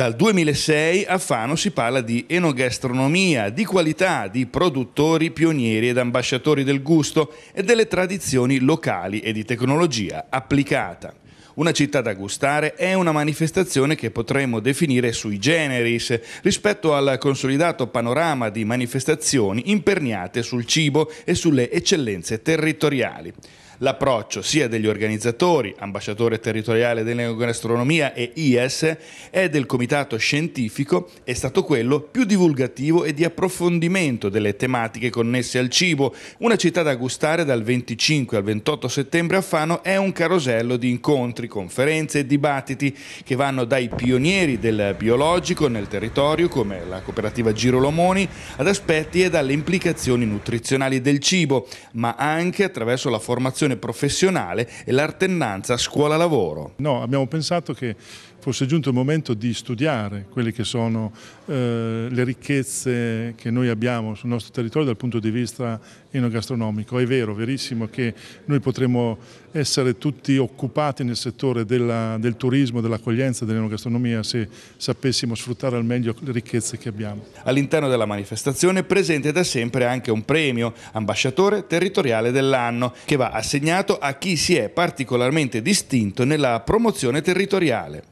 Dal 2006 a Fano si parla di enogastronomia, di qualità, di produttori pionieri ed ambasciatori del gusto e delle tradizioni locali e di tecnologia applicata. Una città da gustare è una manifestazione che potremmo definire sui generis rispetto al consolidato panorama di manifestazioni imperniate sul cibo e sulle eccellenze territoriali. L'approccio sia degli organizzatori, ambasciatore territoriale dell'enogastronomia e IES, e del comitato scientifico è stato quello più divulgativo e di approfondimento delle tematiche connesse al cibo. Una città da gustare dal 25 al 28 settembre a Fano è un carosello di incontri, conferenze e dibattiti che vanno dai pionieri del biologico nel territorio, come la cooperativa Girolomoni, ad aspetti e dalle implicazioni nutrizionali del cibo, ma anche attraverso la formazione formazione professionale e l'artennanza scuola-lavoro. No, abbiamo pensato che fosse giunto il momento di studiare quelle che sono eh, le ricchezze che noi abbiamo sul nostro territorio dal punto di vista enogastronomico. È vero, verissimo che noi potremmo essere tutti occupati nel settore della, del turismo, dell'accoglienza, dell'enogastronomia se sapessimo sfruttare al meglio le ricchezze che abbiamo. All'interno della manifestazione è presente da sempre anche un premio, ambasciatore territoriale dell'anno, che va assegnato a chi si è particolarmente distinto nella promozione territoriale.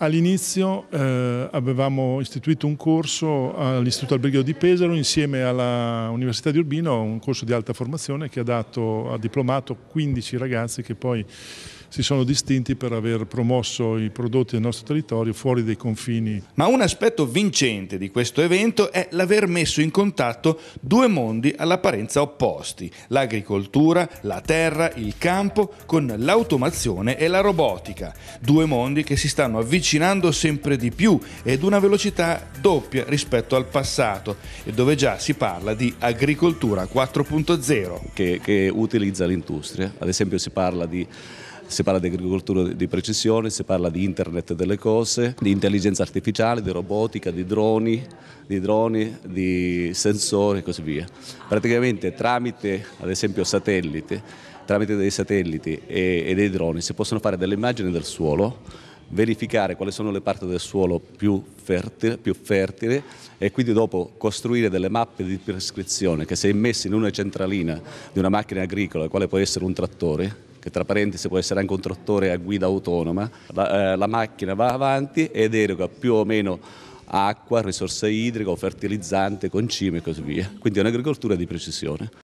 All'inizio eh, avevamo istituito un corso all'Istituto Alberghiero di Pesaro insieme all'Università di Urbino, un corso di alta formazione che ha, dato, ha diplomato 15 ragazzi che poi si sono distinti per aver promosso i prodotti del nostro territorio fuori dai confini. Ma un aspetto vincente di questo evento è l'aver messo in contatto due mondi all'apparenza opposti, l'agricoltura, la terra, il campo, con l'automazione e la robotica, due mondi che si stanno avvicinando sempre di più ed una velocità doppia rispetto al passato e dove già si parla di agricoltura 4.0. Che, che utilizza l'industria, ad esempio si parla di si parla di agricoltura di precisione, si parla di internet delle cose, di intelligenza artificiale, di robotica, di droni, di, droni, di sensori e così via. Praticamente tramite ad esempio satellite, tramite dei satelliti e, e dei droni si possono fare delle immagini del suolo verificare quali sono le parti del suolo più fertile, più fertili, e quindi dopo costruire delle mappe di prescrizione che se immesse in una centralina di una macchina agricola, quale può essere un trattore, che tra parentesi può essere anche un trattore a guida autonoma, la, eh, la macchina va avanti ed eroga più o meno acqua, risorse idriche o fertilizzante, concime e così via. Quindi è un'agricoltura di precisione.